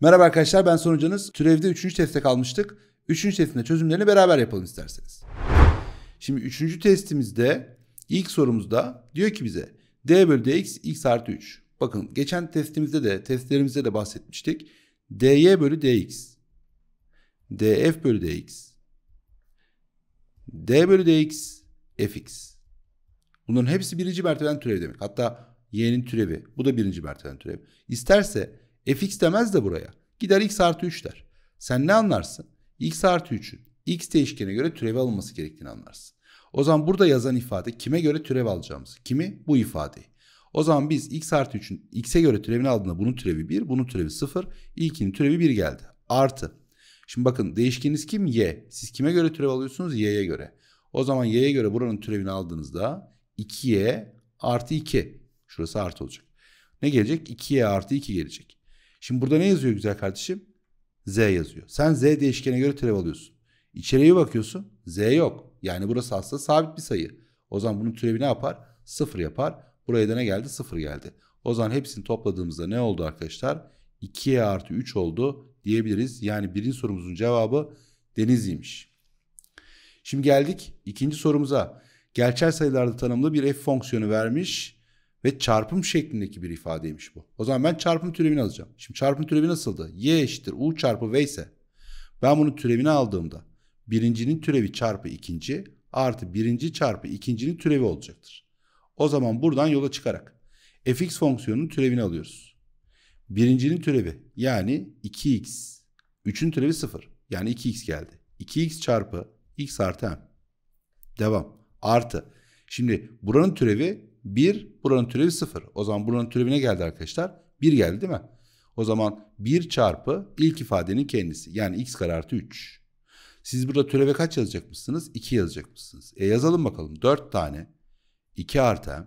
Merhaba arkadaşlar ben sonucunuz. Türevde 3. teste kalmıştık. 3. testin çözümlerini beraber yapalım isterseniz. Şimdi 3. testimizde ilk sorumuzda diyor ki bize d bölü dx x artı 3. Bakın geçen testimizde de testlerimizde de bahsetmiştik. dy bölü dx df bölü dx d bölü dx fx. Bunların hepsi birinci mertebeden türev demek. Hatta y'nin türevi. Bu da birinci mertebeden türev. İsterse fx demez de buraya. Gider x artı 3 der. Sen ne anlarsın? x artı 3'ün x değişkene göre türevi alınması gerektiğini anlarsın. O zaman burada yazan ifade kime göre türev alacağımız? Kimi? Bu ifadeyi. O zaman biz x artı 3'ün x'e göre türevini aldığında bunun türevi 1, bunun türevi 0, ilkinin türevi 1 geldi. Artı. Şimdi bakın değişkeniniz kim? y. Siz kime göre türev alıyorsunuz? y'ye göre. O zaman y'ye göre buranın türevini aldığınızda 2y artı 2. Şurası artı olacak. Ne gelecek? 2y artı 2 gelecek. Şimdi burada ne yazıyor güzel kardeşim? Z yazıyor. Sen Z değişkene göre türev alıyorsun. İçeriye bakıyorsun. Z yok. Yani burası aslında sabit bir sayı. O zaman bunun türevi ne yapar? Sıfır yapar. Buraya da ne geldi? Sıfır geldi. O zaman hepsini topladığımızda ne oldu arkadaşlar? 2'ye artı 3 oldu diyebiliriz. Yani birinci sorumuzun cevabı Denizli'ymiş. Şimdi geldik ikinci sorumuza. Gerçel sayılarda tanımlı bir f fonksiyonu vermiş ve çarpım şeklindeki bir ifadeymiş bu. O zaman ben çarpım türevini alacağım. Şimdi çarpım türevi nasıldı? Y eşittir U çarpı V ise ben bunun türevini aldığımda birincinin türevi çarpı ikinci artı birinci çarpı ikincinin türevi olacaktır. O zaman buradan yola çıkarak fx fonksiyonunun türevini alıyoruz. Birincinin türevi yani 2x. Üçün türevi 0 yani 2x geldi. 2x çarpı x artı m. Devam. Artı. Şimdi buranın türevi 1 buranın türevi 0. O zaman buranın türevine geldi arkadaşlar. 1 geldi değil mi? O zaman 1 çarpı ilk ifadenin kendisi. Yani x kare artı 3. Siz burada türeve kaç yazacakmışsınız? 2 mısınız? E yazalım bakalım. 4 tane 2 artı m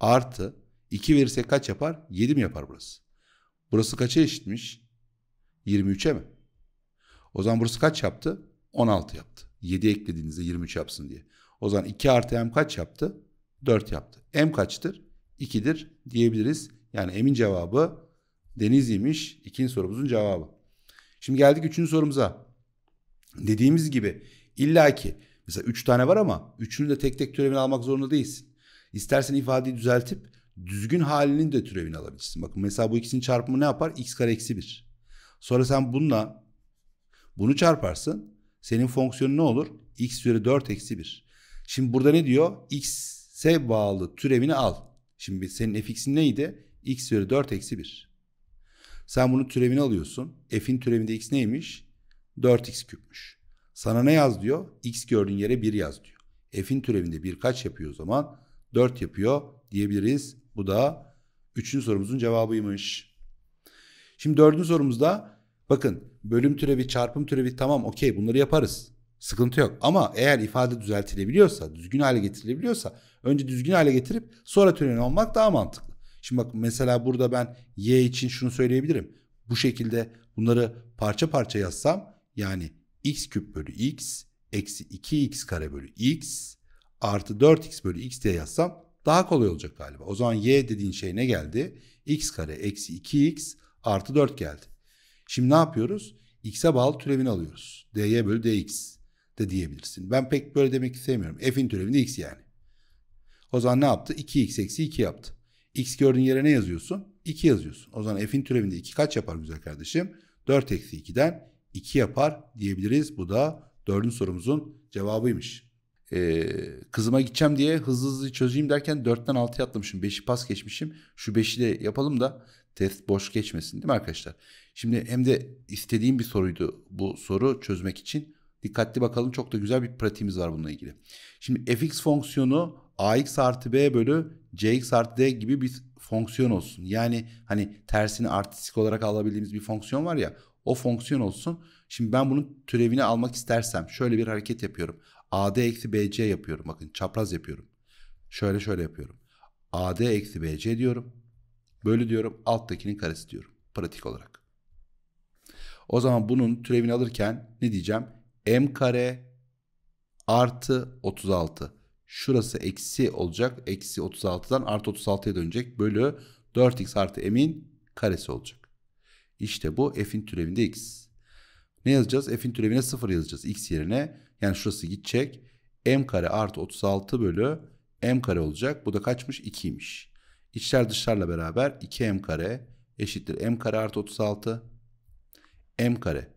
artı 2 verirsek kaç yapar? 7 mi yapar burası? Burası kaça eşitmiş? 23'e mi? O zaman burası kaç yaptı? 16 yaptı. 7 eklediğinizde 23 yapsın diye. O zaman 2 artı m kaç yaptı? 4 yaptı. M kaçtır? 2'dir diyebiliriz. Yani M'in cevabı Denizli'ymiş. İkinci sorumuzun cevabı. Şimdi geldik üçüncü sorumuza. Dediğimiz gibi illaki mesela 3 tane var ama üçünü de tek tek türevini almak zorunda değilsin. İstersen ifadeyi düzeltip düzgün halinin de türevini alabilirsin. Bakın mesela bu ikisinin çarpımı ne yapar? X kare eksi 1. Sonra sen bununla bunu çarparsın. Senin fonksiyonun ne olur? X üzeri 4 eksi 1. Şimdi burada ne diyor? X S bağlı türevini al. Şimdi senin fx'in neydi? x üzeri 4 eksi 1. Sen bunun türevini alıyorsun. F'in türevinde x neymiş? 4x küpmüş. Sana ne yaz diyor? X gördüğün yere 1 yaz diyor. F'in türevinde 1 kaç yapıyor o zaman? 4 yapıyor diyebiliriz. Bu da 3. sorumuzun cevabıymış. Şimdi 4. sorumuzda bakın bölüm türevi, çarpım türevi tamam okey bunları yaparız. Sıkıntı yok. Ama eğer ifade düzeltilebiliyorsa, düzgün hale getirilebiliyorsa önce düzgün hale getirip sonra tören olmak daha mantıklı. Şimdi bak mesela burada ben Y için şunu söyleyebilirim. Bu şekilde bunları parça parça yazsam yani x küp bölü x eksi 2x kare bölü x artı 4x bölü x diye yazsam daha kolay olacak galiba. O zaman y dediğin şey ne geldi? x kare eksi 2x artı 4 geldi. Şimdi ne yapıyoruz? x'e bağlı türevini alıyoruz. dy bölü dx de diyebilirsin. Ben pek böyle demek istemiyorum. F'in türevinde x yani. O zaman ne yaptı? 2x eksi 2 yaptı. X gördüğün yere ne yazıyorsun? 2 yazıyorsun. O zaman f'in türevinde 2 kaç yapar güzel kardeşim? 4 eksi 2'den 2 yapar diyebiliriz. Bu da dördüncü sorumuzun cevabıymış. Ee, kızıma gideceğim diye hızlı hızlı çözeyim derken 4'ten 6'ya atlamışım. 5'i pas geçmişim. Şu 5'i de yapalım da test boş geçmesin değil mi arkadaşlar? Şimdi hem de istediğim bir soruydu bu soru çözmek için. Dikkatli bakalım çok da güzel bir pratiğimiz var bununla ilgili. Şimdi fx fonksiyonu ax artı b bölü cx artı d gibi bir fonksiyon olsun. Yani hani tersini artistik olarak alabildiğimiz bir fonksiyon var ya o fonksiyon olsun. Şimdi ben bunun türevini almak istersem şöyle bir hareket yapıyorum. AD eksi BC yapıyorum. Bakın çapraz yapıyorum. Şöyle şöyle yapıyorum. AD eksi BC diyorum. Bölü diyorum. Alttakinin karesi diyorum. Pratik olarak. O zaman bunun türevini alırken ne diyeceğim? m kare artı 36. Şurası eksi olacak. Eksi 36'dan artı 36'ya dönecek. Bölü 4x artı m'in karesi olacak. İşte bu f'in türevinde x. Ne yazacağız? F'in türevine 0 yazacağız. X yerine yani şurası gidecek. M kare artı 36 bölü M kare olacak. Bu da kaçmış? 2'ymiş. İçler dışlarla beraber 2M kare eşittir. M kare artı 36. M kare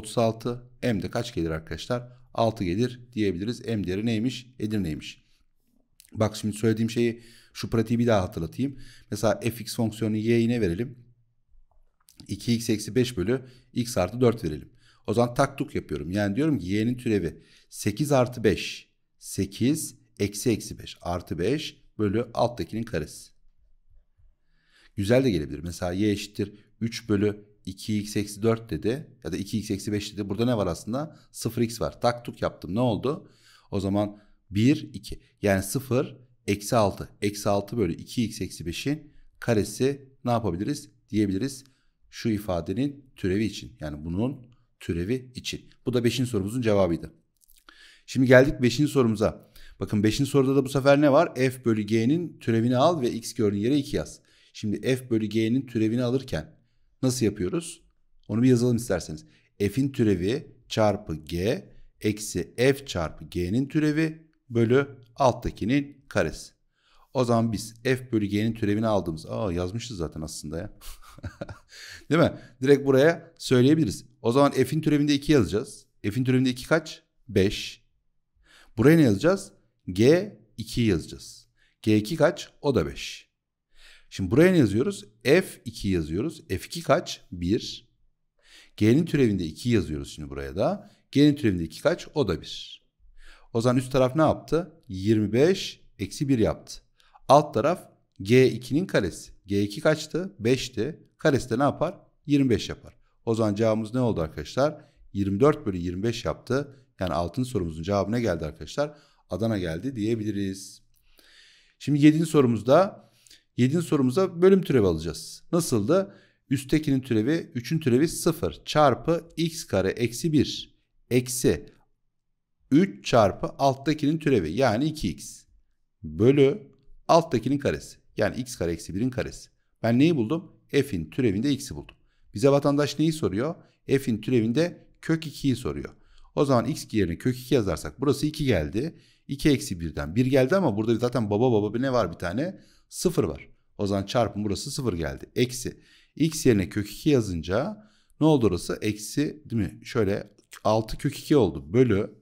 36. M de kaç gelir arkadaşlar? 6 gelir diyebiliriz. M değeri neymiş? Edirne'ymiş. Bak şimdi söylediğim şeyi şu pratiği bir daha hatırlatayım. Mesela fx fonksiyonu y'yi ne verelim? 2x eksi 5 bölü x artı 4 verelim. O zaman taktuk yapıyorum. Yani diyorum ki y'nin türevi 8 artı 5. 8 eksi eksi 5 artı 5 bölü alttakinin karesi. Güzel de gelebilir. Mesela y eşittir 3 bölü 2x eksi 4 dedi ya da 2x eksi 5 dedi. Burada ne var aslında? 0x var. Tak tuk yaptım. Ne oldu? O zaman 1, 2. Yani 0, eksi 6. Eksi 6 bölü 2x eksi 5'in karesi ne yapabiliriz? Diyebiliriz şu ifadenin türevi için. Yani bunun türevi için. Bu da 5. sorumuzun cevabıydı. Şimdi geldik 5. sorumuza. Bakın 5. soruda da bu sefer ne var? F bölü G'nin türevini al ve x gördüğün yere 2 yaz. Şimdi F bölü G'nin türevini alırken Nasıl yapıyoruz? Onu bir yazalım isterseniz. F'in türevi çarpı G eksi F çarpı G'nin türevi bölü alttakinin karesi. O zaman biz F bölü G'nin türevini aldığımız. Aa yazmışız zaten aslında ya. Değil mi? Direkt buraya söyleyebiliriz. O zaman F'in türevinde 2 yazacağız. F'in türevinde 2 kaç? 5. Buraya ne yazacağız? G 2 yazacağız. G2 kaç? O da 5. Şimdi buraya ne yazıyoruz? F2 yazıyoruz. F2 kaç? 1. G'nin türevinde 2 yazıyoruz şimdi buraya da. G'nin türevinde 2 kaç? O da 1. O zaman üst taraf ne yaptı? 25 eksi 1 yaptı. Alt taraf G2'nin karesi. G2 kaçtı? 5'ti. Karesi de ne yapar? 25 yapar. O zaman cevabımız ne oldu arkadaşlar? 24 bölü 25 yaptı. Yani altın sorumuzun cevabı ne geldi arkadaşlar? Adana geldi diyebiliriz. Şimdi 7. sorumuzda 7. sorumuza bölüm türevi alacağız. Nasıl da üsttekinin türevi 3'ün türevi 0 çarpı x kare eksi 1 eksi 3 çarpı alttakinin türevi yani 2x bölü alttakinin karesi yani x kare eksi 1'in karesi. Ben neyi buldum? f'in türevinde x'i buldum. Bize vatandaş neyi soruyor? f'in türevinde kök 2'yi soruyor. O zaman x yerine kök 2 yazarsak burası 2 geldi. 2 eksi 1'den 1 geldi ama burada zaten baba baba bir ne var bir tane? 0 var. O zaman çarpın burası 0 geldi. Eksi x yerine kök 2 yazınca ne oldu orası? Eksi değil mi? Şöyle 6 kök 2 oldu. Bölü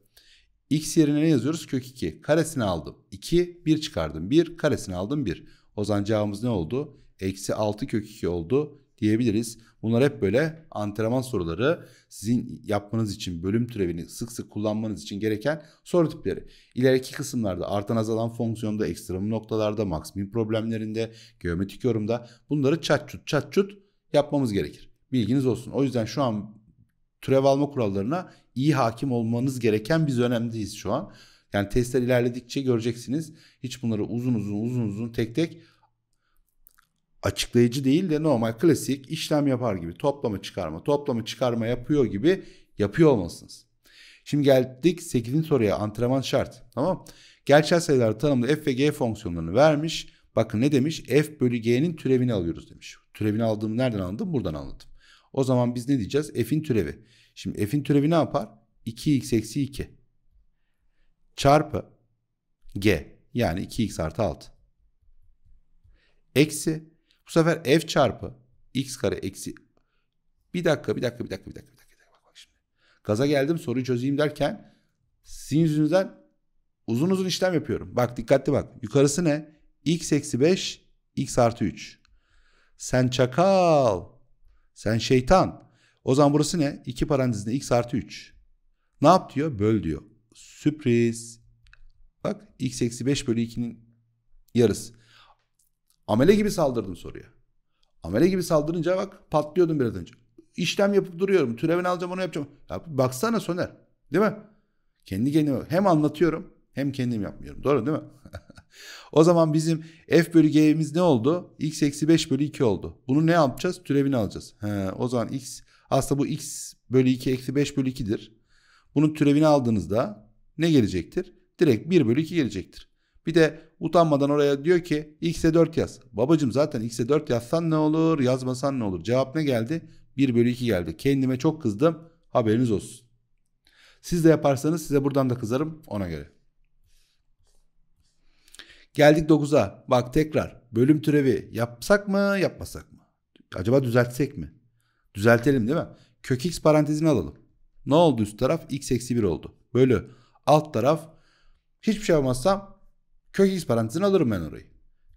x yerine ne yazıyoruz? Kök 2. Karesini aldım. 2, 1 çıkardım. 1, karesini aldım 1. O zaman cevabımız ne oldu? Eksi 6 kök 2 oldu diyebiliriz. Bunlar hep böyle antrenman soruları sizin yapmanız için bölüm türevini sık sık kullanmanız için gereken soru tipleri. İleriki kısımlarda artan azalan fonksiyonda, ekstrem noktalarda, maksimum problemlerinde, geometrik yorumda bunları çat çut çat çut yapmamız gerekir. Bilginiz olsun. O yüzden şu an türev alma kurallarına iyi hakim olmanız gereken biz önemliyiz şu an. Yani testler ilerledikçe göreceksiniz. Hiç bunları uzun uzun uzun uzun tek tek açıklayıcı değil de normal klasik işlem yapar gibi toplama çıkarma toplama çıkarma yapıyor gibi yapıyor olmalısınız. Şimdi geldik 8. soruya antrenman şart tamam Gerçel sayılar tanımlı f ve g fonksiyonlarını vermiş. Bakın ne demiş? f bölü g'nin türevini alıyoruz demiş. Türevini aldığımı nereden anladım? Buradan anladım. O zaman biz ne diyeceğiz? f'in türevi. Şimdi f'in türevi ne yapar? 2x eksi 2 çarpı g yani 2x artı 6 eksi bu sefer f çarpı x kare eksi bir dakika bir dakika bir dakika bir dakika bir dakika. Bak, bak şimdi. Gaza geldim soruyu çözeyim derken sizin yüzünüzden uzun uzun işlem yapıyorum. Bak dikkatli bak. Yukarısı ne? x eksi 5 x artı 3. Sen çakal. Sen şeytan. O zaman burası ne? 2 parantezinde x artı 3. Ne yap diyor? Böl diyor. Sürpriz. Bak x eksi 5 bölü 2'nin yarısı. Amele gibi saldırdım soruya. Amele gibi saldırınca bak patlıyordum biraz önce. İşlem yapıp duruyorum. Türevini alacağım onu yapacağım. Ya baksana Soner. Değil mi? Kendi kendime hem anlatıyorum hem kendim yapmıyorum. Doğru değil mi? o zaman bizim f bölü g'miz ne oldu? x eksi 5 bölü 2 oldu. Bunu ne yapacağız? Türevini alacağız. He, o zaman x aslında bu x bölü 2 eksi 5 bölü 2'dir. Bunun türevini aldığınızda ne gelecektir? Direkt 1 bölü 2 gelecektir. Bir de Utanmadan oraya diyor ki x'e 4 yaz. Babacım zaten x'e 4 yazsan ne olur yazmasan ne olur. Cevap ne geldi? 1 bölü 2 geldi. Kendime çok kızdım haberiniz olsun. Siz de yaparsanız size buradan da kızarım ona göre. Geldik 9'a. Bak tekrar bölüm türevi yapsak mı yapmasak mı? Acaba düzeltsek mi? Düzeltelim değil mi? Kök x parantezini alalım. Ne oldu üst taraf? x eksi 1 oldu. Bölü alt taraf hiçbir şey yapmazsam Kök x parantezine alırım ben orayı.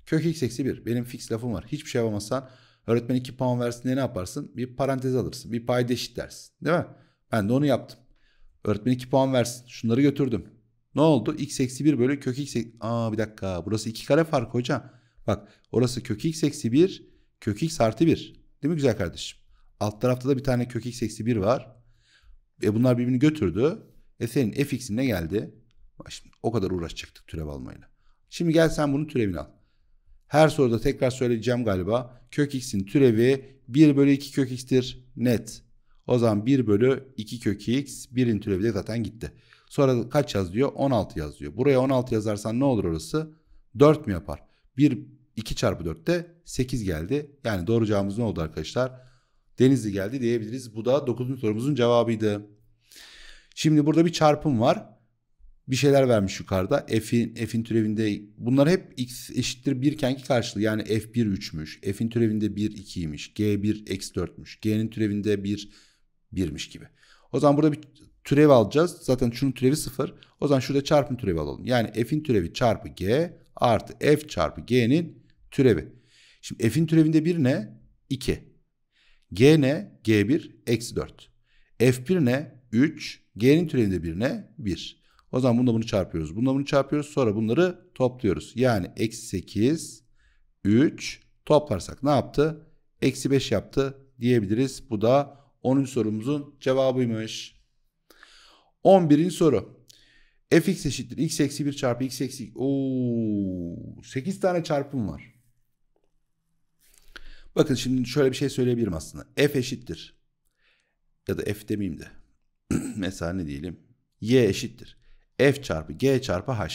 Kök x eksi 1. Benim fix lafım var. Hiçbir şey yapamazsan öğretmen 2 puan versin diye ne yaparsın? Bir parantez alırsın. Bir payda eşit dersin. Değil mi? Ben de onu yaptım. Öğretmen 2 puan versin. Şunları götürdüm. Ne oldu? x eksi 1 bölü kök x eksi... Aa bir dakika. Burası 2 kare fark hocam. Bak orası kök x eksi 1. Kök x artı 1. Değil mi güzel kardeşim? Alt tarafta da bir tane kök x eksi 1 var. E bunlar birbirini götürdü. E senin fx'in ne geldi? Şimdi o kadar uğraşacaktık türev almayla. Şimdi gel sen bunun türevini al. Her soruda tekrar söyleyeceğim galiba. Kök x'in türevi 1 bölü 2 kök x'tir. Net. O zaman 1 bölü 2 kök x 1'in türevi de zaten gitti. Sonra kaç yaz diyor? 16 yaz diyor. Buraya 16 yazarsan ne olur orası? 4 mü yapar? 1, 2 çarpı 4'te 8 geldi. Yani doğru cevabımız ne oldu arkadaşlar? Denizli geldi diyebiliriz. Bu da 9. sorumuzun cevabıydı. Şimdi burada bir çarpım var bir şeyler vermiş yukarıda. F'in F'in türevinde bunlar hep x eşittir 1 kenki karşılığı. Yani F1 3'müş. F'in türevinde 1 2'ymiş. G1 x 4'müş. G'nin türevinde 1 1'miş gibi. O zaman burada bir türev alacağız. Zaten şunun türevi 0. O zaman şurada çarpım türevi alalım. Yani F'in türevi çarpı G artı F çarpı G'nin türevi. Şimdi F'in türevinde 1 ne? 2. G ne? G1 eksi 4. F1 ne? 3. G'nin türevinde 1 ne? 1. O zaman bununla bunu çarpıyoruz. Bununla bunu çarpıyoruz. Sonra bunları topluyoruz. Yani eksi 8, 3 toplarsak ne yaptı? Eksi 5 yaptı diyebiliriz. Bu da 10. sorumuzun cevabıymış. 11. soru. fx eşittir x eksi 1 çarpı x eksi... Ooo, 8 tane çarpım var. Bakın şimdi şöyle bir şey söyleyebilirim aslında. F eşittir. Ya da F demeyeyim de. Mesela ne diyelim? Y eşittir. F çarpı G çarpı H.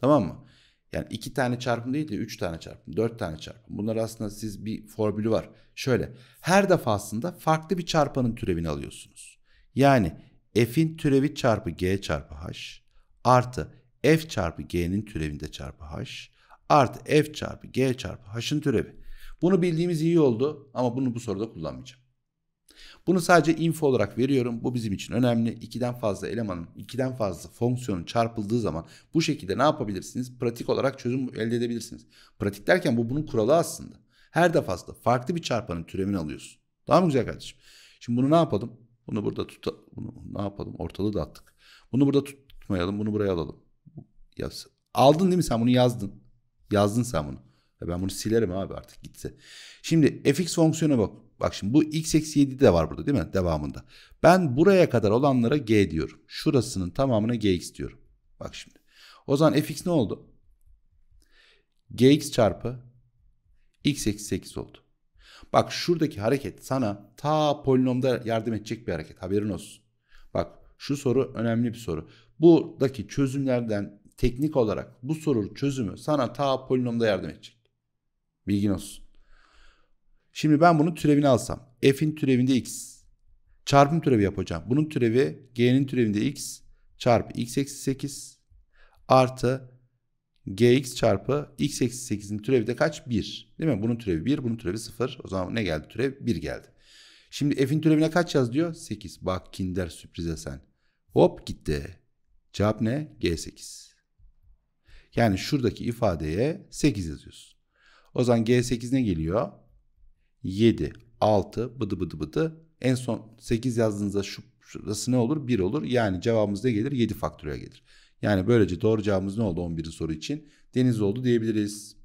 Tamam mı? Yani iki tane çarpım değil de üç tane çarpım, dört tane çarpım. Bunlar aslında siz bir formülü var. Şöyle her defasında farklı bir çarpanın türevini alıyorsunuz. Yani f'in türevi çarpı g çarpı h artı f çarpı g'nin türevinde çarpı h artı f çarpı g çarpı h'ın türevi. Bunu bildiğimiz iyi oldu ama bunu bu soruda kullanmayacağım. Bunu sadece info olarak veriyorum. Bu bizim için önemli. İkiden fazla elemanın, ikiden fazla fonksiyonun çarpıldığı zaman bu şekilde ne yapabilirsiniz? Pratik olarak çözüm elde edebilirsiniz. Pratik derken bu bunun kuralı aslında. Her defasında farklı bir çarpanın türevini alıyorsun. Daha mı güzel kardeşim? Şimdi bunu ne yapalım? Bunu burada tut bunu ne yapalım? Ortalığı da attık. Bunu burada tutmayalım. Bunu buraya alalım. Yaz. Aldın değil mi sen bunu yazdın? Yazdın sen bunu. Ya ben bunu silerim abi artık gitse. Şimdi fx fonksiyona bak. Bak şimdi bu x eksi 7 de var burada değil mi? Devamında. Ben buraya kadar olanlara g diyorum. Şurasının tamamına gx diyorum. Bak şimdi. O zaman fx ne oldu? gx çarpı x eksi 8 oldu. Bak şuradaki hareket sana ta polinomda yardım edecek bir hareket. Haberin olsun. Bak şu soru önemli bir soru. Buradaki çözümlerden teknik olarak bu soru çözümü sana ta polinomda yardım edecek. Bilgin olsun. Şimdi ben bunun türevini alsam. F'in türevinde x. Çarpım türevi yapacağım. Bunun türevi g'nin türevinde x çarpı x eksi 8 artı gx çarpı x eksi 8'in türevi de kaç? 1. Değil mi? Bunun türevi 1, bunun türevi 0. O zaman ne geldi? Türev 1 geldi. Şimdi f'in türevine kaç yaz diyor? 8. Bak kinder sürprize sen. Hop gitti. Cevap ne? G8. Yani şuradaki ifadeye 8 yazıyorsun. O zaman G8 ne geliyor? 7, 6, bıdı bıdı bıdı. En son 8 yazdığınızda şu, şurası ne olur? 1 olur. Yani cevabımız ne gelir? 7 faktöriyel gelir. Yani böylece doğru cevabımız ne oldu 11. soru için? Deniz oldu diyebiliriz.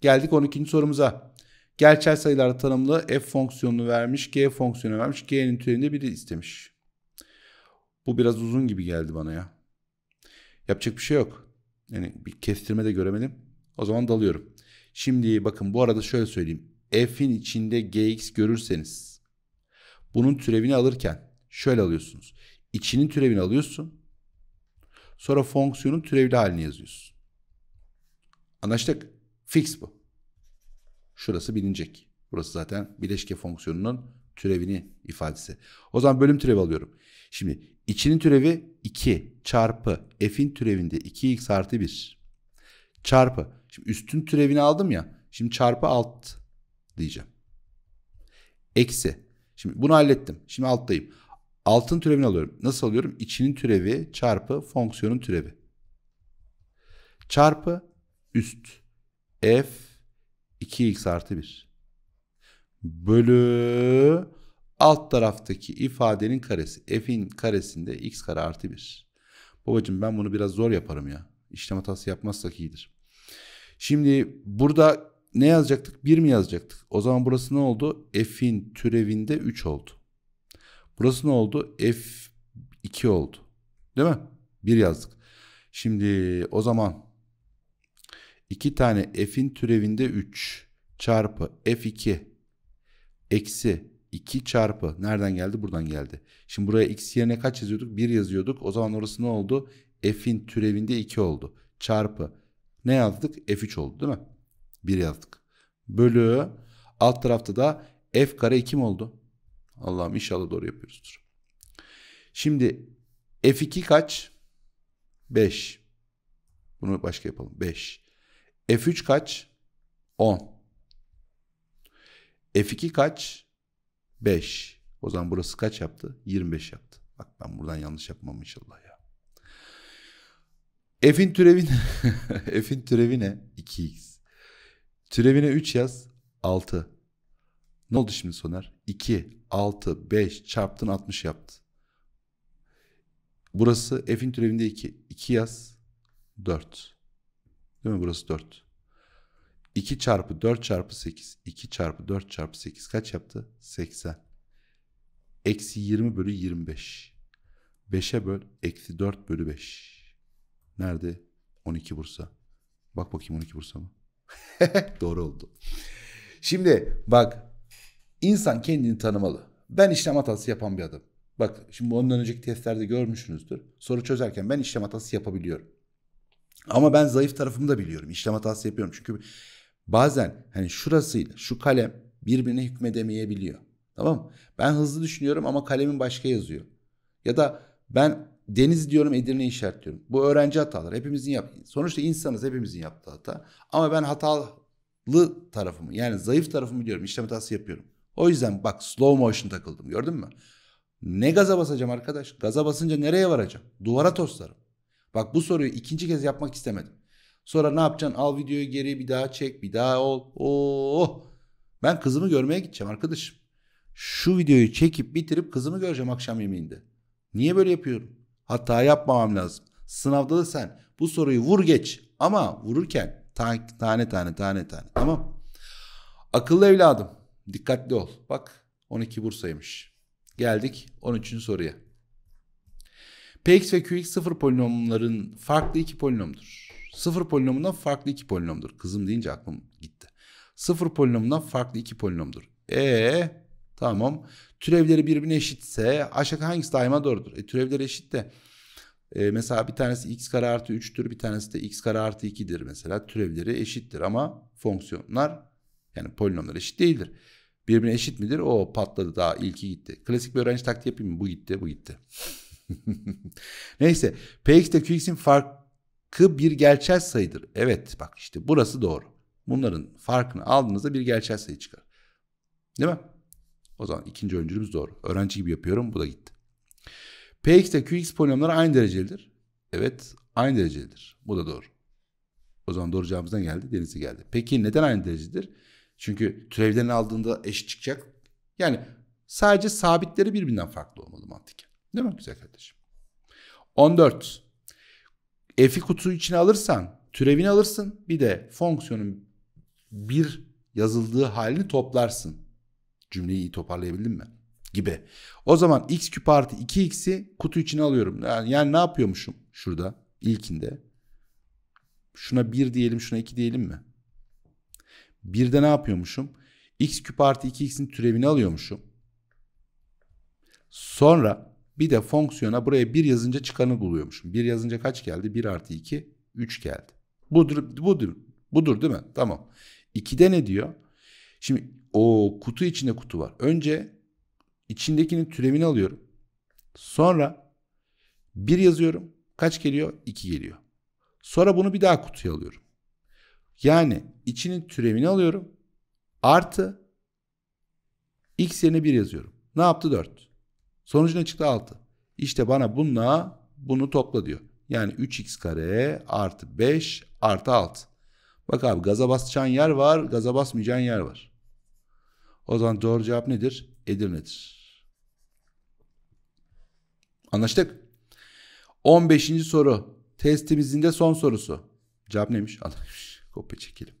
Geldik 12. sorumuza. Gerçel sayılar tanımlı f fonksiyonunu vermiş, g fonksiyonu vermiş, g'nin türevinde biri istemiş. Bu biraz uzun gibi geldi bana ya. Yapacak bir şey yok. Yani bir kestirme de göremedim. O zaman dalıyorum. Şimdi bakın bu arada şöyle söyleyeyim. F'in içinde Gx görürseniz bunun türevini alırken şöyle alıyorsunuz. İçinin türevini alıyorsun. Sonra fonksiyonun türevli halini yazıyorsun. Anlaştık. Fix bu. Şurası bilinecek. Burası zaten bileşke fonksiyonunun türevini ifadesi. O zaman bölüm türevi alıyorum. Şimdi içinin türevi 2 çarpı f'in türevinde 2x artı 1 çarpı Şimdi üstün türevini aldım ya. Şimdi çarpı alt diyeceğim. Eksi. Şimdi bunu hallettim. Şimdi alttayım. Altın türevini alıyorum. Nasıl alıyorum? İçinin türevi çarpı fonksiyonun türevi. Çarpı üst. F 2x artı 1. Bölü alt taraftaki ifadenin karesi. F'in karesinde x kare artı 1. Babacım ben bunu biraz zor yaparım ya. İşlem hatası yapmazsak iyidir. Şimdi burada ne yazacaktık? 1 mi yazacaktık? O zaman burası ne oldu? F'in türevinde 3 oldu. Burası ne oldu? F 2 oldu. Değil mi? 1 yazdık. Şimdi o zaman 2 tane F'in türevinde 3 çarpı F2 eksi 2 çarpı nereden geldi? Buradan geldi. Şimdi buraya x yerine kaç yazıyorduk? 1 yazıyorduk. O zaman orası ne oldu? F'in türevinde 2 oldu. Çarpı ne yazdık? F3 oldu değil mi? 1 yazdık. Bölü alt tarafta da F kare 2 mi oldu? Allah'ım inşallah doğru yapıyoruzdur. Şimdi F2 kaç? 5. Bunu başka yapalım. 5. F3 kaç? 10. F2 kaç? 5. O zaman burası kaç yaptı? 25 yaptı. Bak ben buradan yanlış yapmam inşallah. F'in türevi ne? F'in türevi ne? 2x. Türevine 3 yaz. 6. Ne oldu şimdi Soner? 2, 6, 5 çarptın 60 yaptı. Burası f'in türevinde 2. 2 yaz. 4. Değil mi? Burası 4. 2 çarpı 4 çarpı 8. 2 çarpı 4 çarpı 8 kaç yaptı? 80. Eksi 20 bölü 25. 5'e böl. Eksi 4 bölü 5. Nerede? 12 Bursa. Bak bakayım 12 Bursa mı? Doğru oldu. Şimdi bak insan kendini tanımalı. Ben işlem hatası yapan bir adam. Bak şimdi ondan önceki testlerde görmüşsünüzdür. Soru çözerken ben işlem hatası yapabiliyorum. Ama ben zayıf tarafımı da biliyorum. İşlem hatası yapıyorum. Çünkü bazen hani şurasıyla şu kalem birbirine hükmedemeyebiliyor. Tamam mı? Ben hızlı düşünüyorum ama kalemin başka yazıyor. Ya da ben Deniz diyorum Edirne işaretliyorum. Bu öğrenci hataları. Hepimizin yap. Sonuçta insanız hepimizin yaptığı hata. Ama ben hatalı tarafımı yani zayıf tarafımı diyorum, İşlem hatası yapıyorum. O yüzden bak slow motion takıldım gördün mü? Ne gaza basacağım arkadaş? Gaza basınca nereye varacağım? Duvara toslarım. Bak bu soruyu ikinci kez yapmak istemedim. Sonra ne yapacaksın? Al videoyu geri bir daha çek bir daha ol. Oo. Oh! Ben kızımı görmeye gideceğim arkadaşım. Şu videoyu çekip bitirip kızımı göreceğim akşam yemeğinde. Niye böyle yapıyorum? Hata yapmamam lazım. Sınavda da sen bu soruyu vur geç ama vururken tane tane tane tane tane tamam. Akıllı evladım dikkatli ol. Bak 12 Bursa'ymış. Geldik 13. soruya. Px ve Qx sıfır polinomların farklı iki polinomdur. Sıfır polinomundan farklı iki polinomdur. Kızım deyince aklım gitti. Sıfır polinomundan farklı iki polinomdur. E tamam türevleri birbirine eşitse aşağı hangisi daima doğrudur? E, türevleri eşit de e, mesela bir tanesi x kare artı 3'tür bir tanesi de x kare artı 2'dir mesela türevleri eşittir ama fonksiyonlar yani polinomlar eşit değildir. Birbirine eşit midir? O patladı daha ilki gitti. Klasik bir öğrenci taktiği yapayım mı? Bu gitti bu gitti. Neyse px ile qx'in farkı bir gerçel sayıdır. Evet bak işte burası doğru. Bunların farkını aldığınızda bir gerçel sayı çıkar. Değil mi? O zaman ikinci öncülümüz doğru. Öğrenci gibi yapıyorum. Bu da gitti. Px ile Qx polinomları aynı derecelidir. Evet aynı derecelidir. Bu da doğru. O zaman doğru cevabımızdan geldi. Denizli geldi. Peki neden aynı derecedir? Çünkü türevlerini aldığında eş çıkacak. Yani sadece sabitleri birbirinden farklı olmalı mantık. Değil mi güzel kardeşim? 14. F'i kutu içine alırsan türevini alırsın. Bir de fonksiyonun bir yazıldığı halini toplarsın. Cümleyi iyi toparlayabildim mi? Gibi. O zaman x küp artı 2x'i kutu içine alıyorum. Yani, yani ne yapıyormuşum şurada ilkinde? Şuna 1 diyelim şuna 2 diyelim mi? 1'de ne yapıyormuşum? x küp artı 2x'in türevini alıyormuşum. Sonra bir de fonksiyona buraya 1 yazınca çıkanı buluyormuşum. 1 yazınca kaç geldi? 1 artı 2 3 geldi. Budur, budur, budur değil mi? Tamam. 2'de ne diyor? Şimdi o kutu içinde kutu var. Önce içindekinin türevini alıyorum. Sonra bir yazıyorum. Kaç geliyor? 2 geliyor. Sonra bunu bir daha kutuya alıyorum. Yani içinin türevini alıyorum. Artı x yerine 1 yazıyorum. Ne yaptı? 4. Sonucu ne çıktı? 6. İşte bana bununla bunu topla diyor. Yani 3x kare artı 5 artı 6. Bak abi gaza basacağın yer var, gaza basmayacağın yer var. O zaman doğru cevap nedir? Edirne'dir. Anlaştık. 15. soru. Testimizin de son sorusu. Cevap neymiş? Anlaşmış. Kopya çekelim.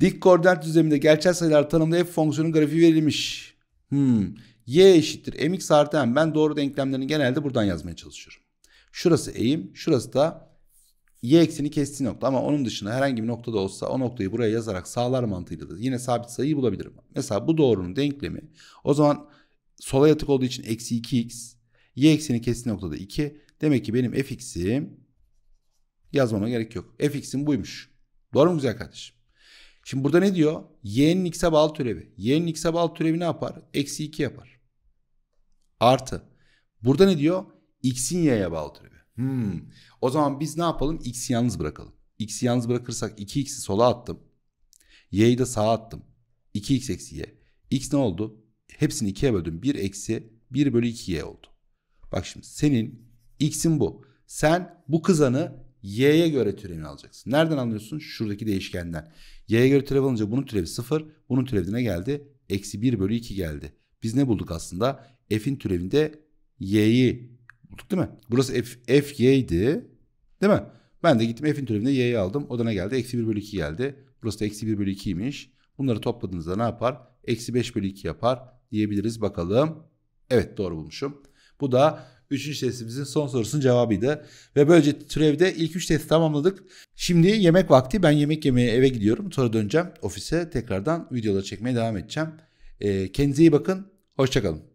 Dik koordinat düzleminde gerçel sayılar tanımlı f fonksiyonun grafiği verilmiş. Hmm. y eşittir mx artı m. Ben doğru denklemlerini genelde buradan yazmaya çalışıyorum. Şurası eğim, şurası da y ekseni kestiği nokta ama onun dışında herhangi bir noktada olsa o noktayı buraya yazarak sağlar mantığıyla da yine sabit sayıyı bulabilirim. Mesela bu doğrunun denklemi o zaman sola yatık olduğu için eksi 2x y ekseni kestiği noktada 2 demek ki benim fx'im yazmama gerek yok. fx'im buymuş. Doğru mu güzel kardeşim? Şimdi burada ne diyor? Y'nin x'e bağlı türevi. Y'nin x'e bağlı türevi ne yapar? Eksi 2 yapar. Artı. Burada ne diyor? X'in y'ye bağlı türevi. Hmm. O zaman biz ne yapalım? X'i yalnız bırakalım. X'i yalnız bırakırsak 2X'i sola attım. Y'yi de sağa attım. 2X eksi Y. X ne oldu? Hepsini 2'ye böldüm. 1 eksi 1 bölü 2Y oldu. Bak şimdi senin X'in bu. Sen bu kızanı Y'ye göre türevini alacaksın. Nereden anlıyorsun? Şuradaki değişkenden. Y'ye göre türev alınca bunun türevi 0. Bunun türevi ne geldi? Eksi 1 bölü 2 geldi. Biz ne bulduk aslında? F'in türevinde Y'yi Bulduk değil mi? Burası F, F Y Değil mi? Ben de gittim F'in türevinde Y'yi aldım. O da ne geldi? Eksi 1 bölü 2 geldi. Burası da eksi 1 bölü 2'ymiş. Bunları topladığınızda ne yapar? Eksi 5 bölü 2 yapar diyebiliriz bakalım. Evet doğru bulmuşum. Bu da 3. testimizin son sorusunun cevabıydı. Ve böylece türevde ilk 3 testi tamamladık. Şimdi yemek vakti. Ben yemek yemeye eve gidiyorum. Sonra döneceğim ofise. Tekrardan videoları çekmeye devam edeceğim. Ee, kendinize iyi bakın. Hoşçakalın.